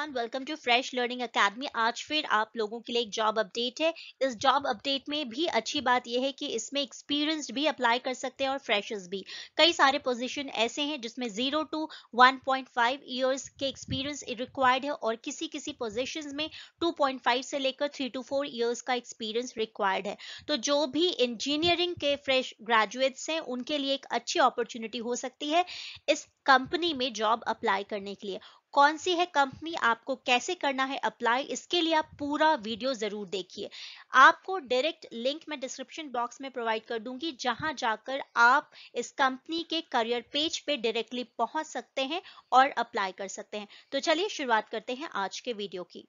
everyone welcome to fresh learning academy आज फिर आप लोगों के लिए एक जॉब अपडेट है इस जॉब अपडेट में भी अच्छी बात यह है कि इसमें एक्सपीरियंस्ड भी अप्लाई कर सकते हैं और फ्रेशर्स भी कई सारे पोजीशन ऐसे हैं जिसमें जीरो टू 1.5 इयर्स के एक्सपीरियंस रिक्वायर्ड है और किसी किसी पोजिशन में टू से लेकर थ्री टू फोर ईयर्स का एक्सपीरियंस रिक्वायर्ड है तो जो भी इंजीनियरिंग के फ्रेश ग्रेजुएट्स हैं उनके लिए एक अच्छी अपॉर्चुनिटी हो सकती है इस कंपनी में जॉब अप्लाई करने के लिए कौन सी है कंपनी आपको कैसे करना है अप्लाई इसके लिए आप पूरा वीडियो जरूर देखिए आपको डायरेक्ट लिंक मैं डिस्क्रिप्शन बॉक्स में प्रोवाइड कर दूंगी जहां जाकर आप इस कंपनी के करियर पेज पे डायरेक्टली पहुंच सकते हैं और अप्लाई कर सकते हैं तो चलिए शुरुआत करते हैं आज के वीडियो की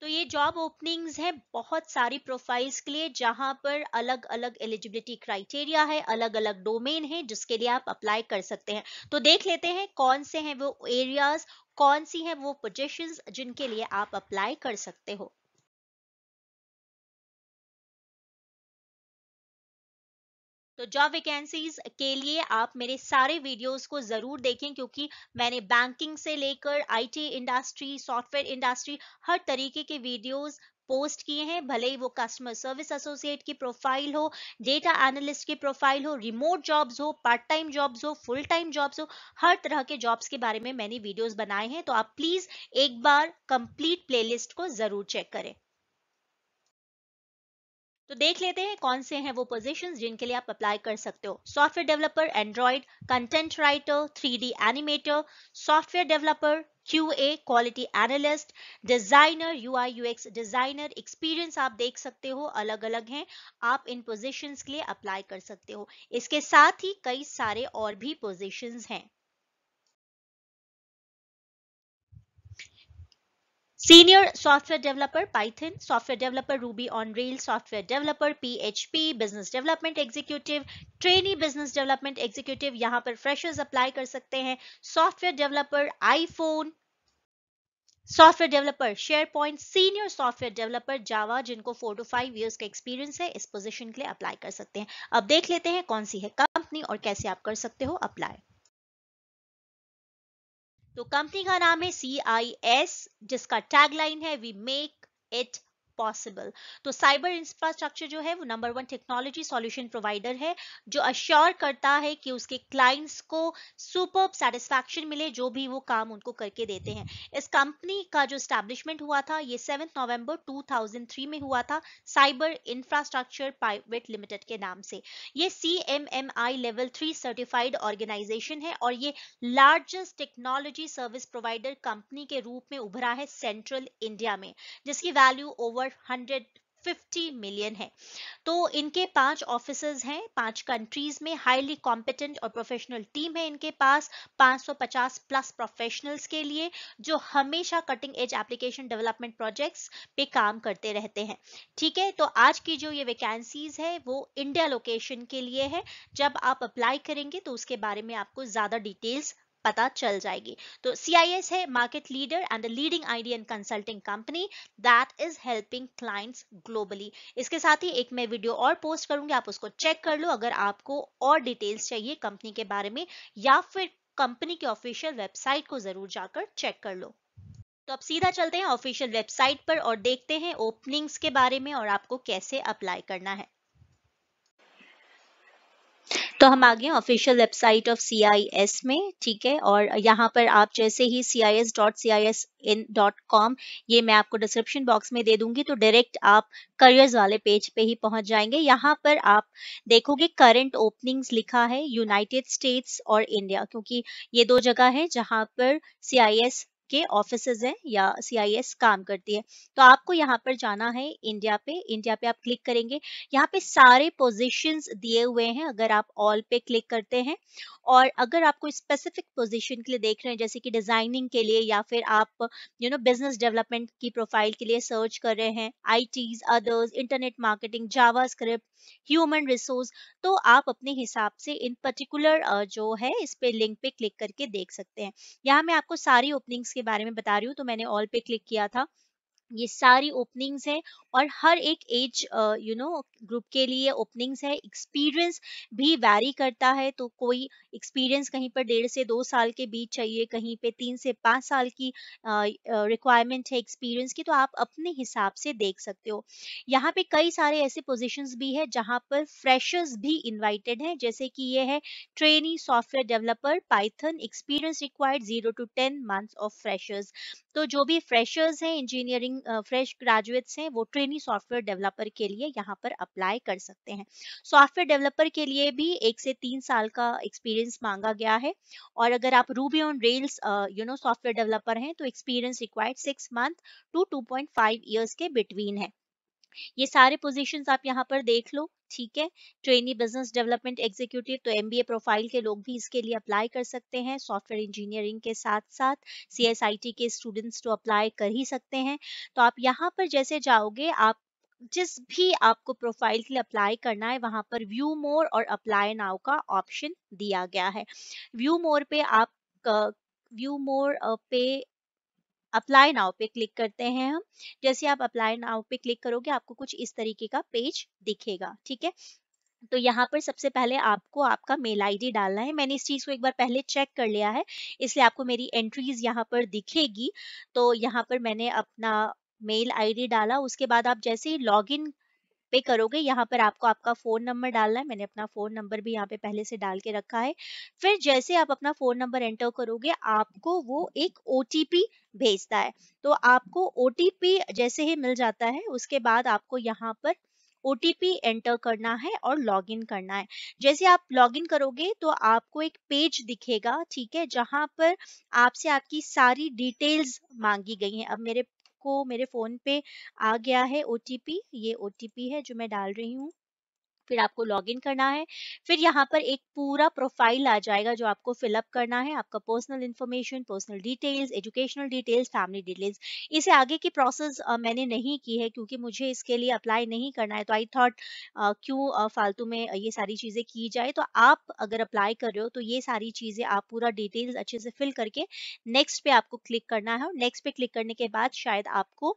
तो ये जॉब ओपनिंग्स हैं बहुत सारी प्रोफाइल्स के लिए जहां पर अलग अलग एलिजिबिलिटी क्राइटेरिया है अलग अलग डोमेन है जिसके लिए आप अप्लाई कर सकते हैं तो देख लेते हैं कौन से हैं वो एरियाज कौन सी हैं वो पोजीशंस जिनके लिए आप अप्लाई कर सकते हो तो जॉब वैकेंसीज के लिए आप मेरे सारे वीडियोस को ज़रूर देखें क्योंकि मैंने बैंकिंग से लेकर आईटी इंडस्ट्री सॉफ्टवेयर इंडस्ट्री हर तरीके के वीडियोस पोस्ट किए हैं भले ही वो कस्टमर सर्विस एसोसिएट की प्रोफाइल हो डेटा एनालिस्ट की प्रोफाइल हो रिमोट जॉब्स हो पार्ट टाइम जॉब्स हो फुल टाइम जॉब्स हो हर तरह के जॉब्स के बारे में मैंने वीडियोस बनाए हैं तो आप प्लीज एक बार कंप्लीट प्लेलिस्ट को जरूर चेक करें तो देख लेते हैं कौन से हैं वो पोजीशंस जिनके लिए आप अप्लाई कर सकते हो software developer android content writer three animator software developer QA, quality analyst designer UI UX designer experience आप देख सकते हो अलग अलग हैं आप इन पोजीशंस के लिए अप्लाई कर सकते हो इसके साथ ही कई सारे और भी पोजीशंस हैं senior software developer Python software developer Ruby on rail software developer P H P business development executive trainee business development executive यहां पर फ्रेशर्स अप्लाई कर सकते हैं software developer iPhone software developer SharePoint senior software developer Java जिनको four to five years का experience है इस position के लिए अप्लाई कर सकते हैं अब देख लेते हैं कौन सी है कंपनी और कैसे आप कर सकते हो अप्लाई तो कंपनी का नाम है सी आई एस जिसका टैगलाइन है वी मेक इट पॉसिबल तो साइबर इंफ्रास्ट्रक्चर जो है वो number one technology solution provider है जो अश्योर करता है कि उसके क्लाइंट्स को सुपर सेटिस्फैक्शन मिले जो भी वो काम उनको करके देते हैं इस कंपनी का जो स्टैब्लिशमेंट हुआ था ये सेवन नवंबर 2003 में हुआ था साइबर इंफ्रास्ट्रक्चर प्राइवेट लिमिटेड के नाम से ये C level three certified organisation है और ये largest technology service provider company के रूप में उभरा है सेंट्रल इंडिया में जिसकी वैल्यू ओवर और मिलियन है तो इनके पांच ऑफिसर्स हैं पांच कंट्रीज में हाईली कॉम्पिटेंट और प्रोफेशनल टीम है इनके पास 550 प्लस प्रोफेशनल्स के लिए जो हमेशा cutting edge application development projects पे काम करते रहते हैं ठीक है तो आज की जो ये वैकेंसीज है वो इंडिया लोकेशन के लिए है जब आप अप्लाई करेंगे तो उसके बारे में आपको ज़्यादा डिटेल्स पता चल जाएगी तो CIS है market leader and leading IT and consulting company that is helping clients globally इसके साथ ही एक मैं वीडियो और पोस्ट करूंगी आप उसको चेक कर लो अगर आपको और डिटेल्स चाहिए कंपनी के बारे में या फिर कंपनी की ऑफिशियल वेबसाइट को जरूर जाकर चेक कर लो तो अब सीधा चलते हैं ऑफिशियल वेबसाइट पर और देखते हैं ओपनिंग्स के बारे में और आपको कैसे अप्लाई करना है तो हम आ गए ऑफिशियल वेबसाइट ऑफ सी में ठीक है और यहाँ पर आप जैसे ही C I S dot C I S in dot com ये मैं आपको डिस्क्रिप्शन बॉक्स में दे दूंगी तो डायरेक्ट आप करियर्स वाले पेज पे ही पहुंच जाएंगे यहाँ पर आप देखोगे करंट ओपनिंग्स लिखा है यूनाइटेड स्टेट्स और इंडिया क्योंकि ये दो जगह है जहाँ पर सी आई एस के ऑफिस हैं या सी काम करती है तो आपको यहाँ पर जाना है इंडिया पे इंडिया पे आप क्लिक करेंगे यहाँ पे सारे पोजिशन दिए हुए हैं अगर आप ऑल पे क्लिक करते हैं और अगर आपको स्पेसिफिक पोजिशन के लिए देख रहे हैं जैसे कि डिजाइनिंग के लिए या फिर आप यू नो बिजनेस डेवलपमेंट की प्रोफाइल के लिए सर्च कर रहे हैं I others internet marketing Java human resource तो आप अपने हिसाब से इन पर्टिकुलर जो है इस पे लिंक पे क्लिक करके देख सकते हैं यहाँ मैं आपको सारी ओपनिंग्स के बारे में बता रही हूँ तो मैंने ऑल पे क्लिक किया था ये सारी ओपनिंग्स है और हर एक एज यू नो ग्रुप के लिए ओपनिंग्स है एक्सपीरियंस भी वैरी करता है तो कोई एक्सपीरियंस कहीं पर डेढ़ से दो साल के बीच चाहिए कहीं पे तीन से पाँच साल की रिक्वायरमेंट uh, है एक्सपीरियंस की तो आप अपने हिसाब से देख सकते हो यहाँ पे कई सारे ऐसे पोजिशन भी है जहाँ पर फ्रेशर्स भी इन्वाइटेड हैं जैसे कि ये है training software developer Python experience required zero to ten months of freshers तो जो भी फ्रेशर्स हैं इंजीनियरिंग फ्रेश ग्रेजुएट्स हैं वो ट्रेनी सॉफ्टवेयर डेवलपर के लिए यहाँ पर अप्लाई कर सकते हैं सॉफ्टवेयर डेवलपर के लिए भी एक से तीन साल का एक्सपीरियंस मांगा गया है और अगर आप Ruby on Rails you know software developer हैं तो experience required six month to two point five years के बिटवीन है ये सारे पोजीशंस आप यहाँ पर देख लो ठीक है ट्रेनी बिजनेस डेवलपमेंट एग्जीक्यूटिव तो एमबीए प्रोफाइल के लोग भी इसके लिए अप्लाई कर सकते हैं सॉफ्टवेयर इंजीनियरिंग के साथ साथ सीएसआईटी के स्टूडेंट्स तो अप्लाई कर ही सकते हैं तो आप यहाँ पर जैसे जाओगे आप जिस भी आपको प्रोफाइल के लिए अप्लाई करना है वहां पर व्यू मोर और अप्लाई नाउ का ऑप्शन दिया गया है व्यू मोर पे आप व्यू मोर पे अप्लाई नाउ पे क्लिक करते हैं हम जैसे आप अप्लाई नाउ पे क्लिक करोगे आपको कुछ इस तरीके का पेज दिखेगा ठीक है तो यहाँ पर सबसे पहले आपको आपका मेल आईडी डालना है मैंने इस चीज़ को एक बार पहले चेक कर लिया है इसलिए आपको मेरी एंट्रीज यहाँ पर दिखेगी तो यहाँ पर मैंने अपना मेल आईडी डाला उसके बाद आप जैसे ही लॉगिन पे करोगे यहाँ पर आपको आपका फोन नंबर डालना है मैंने अपना फोन नंबर भी यहाँ पे पहले से डाल के रखा है फिर जैसे आप अपना फोन नंबर एंटर करोगे आपको वो एक ओ भेजता है तो आपको ओ जैसे ही मिल जाता है उसके बाद आपको यहाँ पर ओ एंटर करना है और लॉगिन करना है जैसे आप लॉगिन करोगे तो आपको एक पेज दिखेगा ठीक है जहां पर आपसे आपकी सारी डिटेल्स मांगी गई हैं अब मेरे को मेरे फ़ोन पे आ गया है ओ ये ओ है जो मैं डाल रही हूँ फिर आपको लॉग इन करना है फिर यहाँ पर एक पूरा प्रोफाइल आ जाएगा जो आपको फिलअप करना है आपका personal information personal details educational details family details इसे आगे की प्रोसेस मैंने नहीं की है क्योंकि मुझे इसके लिए अप्लाई नहीं करना है तो आई थॉट क्यों फालतू में ये सारी चीज़ें की जाए तो आप अगर अप्लाई कर रहे हो तो ये सारी चीज़ें आप पूरा डिटेल्स अच्छे से फिल करके नेक्स्ट पे आपको क्लिक करना है और नेक्स्ट पे क्लिक करने के बाद शायद आपको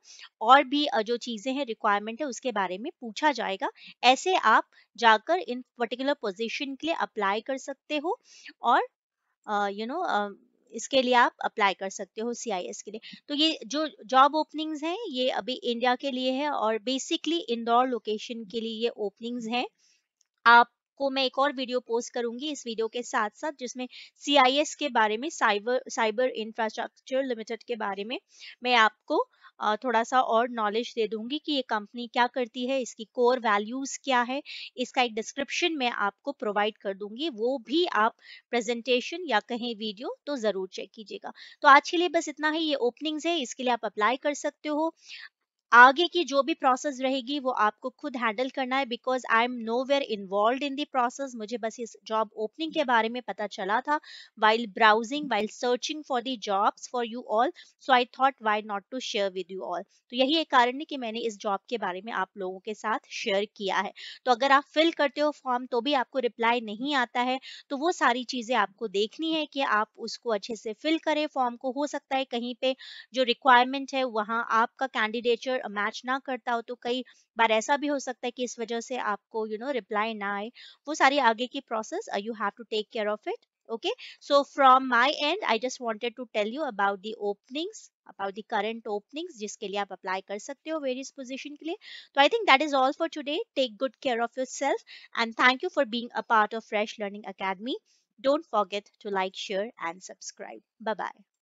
और भी जो चीज़ें हैं रिक्वायरमेंट है उसके बारे में पूछा जाएगा ऐसे आप जाकर इन पर्टिकुलर पोजीशन के लिए अप्लाई कर सकते हो और you uh, know you know, uh, इसके लिए आप अप्लाई कर सकते हो सीआईएस के लिए तो ये जो जॉब ओपनिंग्स हैं ये अभी इंडिया के लिए है और बेसिकली इंदौर लोकेशन के लिए ये ओपनिंग्स हैं आपको मैं एक और वीडियो पोस्ट करूंगी इस वीडियो के साथ साथ जिसमें सीआईएस के बारे में साइबर साइबर इंफ्रास्ट्रक्चर लिमिटेड के बारे में मैं आपको थोड़ा सा और नॉलेज दे दूंगी कि ये कंपनी क्या करती है इसकी कोर वैल्यूज क्या है इसका एक डिस्क्रिप्शन मैं आपको प्रोवाइड कर दूंगी वो भी आप प्रेजेंटेशन या कहीं वीडियो तो जरूर चेक कीजिएगा तो आज के लिए बस इतना ही ये ओपनिंग्स है इसके लिए आप अप्लाई कर सकते हो आगे की जो भी प्रोसेस रहेगी वो आपको खुद हैंडल करना है because I am nowhere involve in the process मुझे बस इस जॉब ओपनिंग के बारे में पता चला था while browsing while searching for the jobs for you all so I thought why not to share with you all तो यही एक कारण है कि मैंने इस जॉब के बारे में आप लोगों के साथ शेयर किया है तो अगर आप फिल करते हो फॉर्म तो भी आपको रिप्लाई नहीं आता है तो वो सारी चीजें आपको देखनी है कि आप उसको अच्छे से फिल करें फॉर्म को हो सकता है कहीं पे जो रिक्वायरमेंट है वहां आपका कैंडिडेटर मैच ना करता हो तो कई बार ऐसा भी हो सकता है कि इस वजह से आपको यू नो रिप्लाई ना आए वो सारी आगे की process you have to take care of it okay so from my end I just wanted to tell you about the openings about the current openings जिसके लिए आप अप्लाई कर सकते हो वेरियस पोजिशन के लिए तो I think that is all for today take good care of your and thank you for being a part of fresh learning academy don't forget to like share and subscribe Bye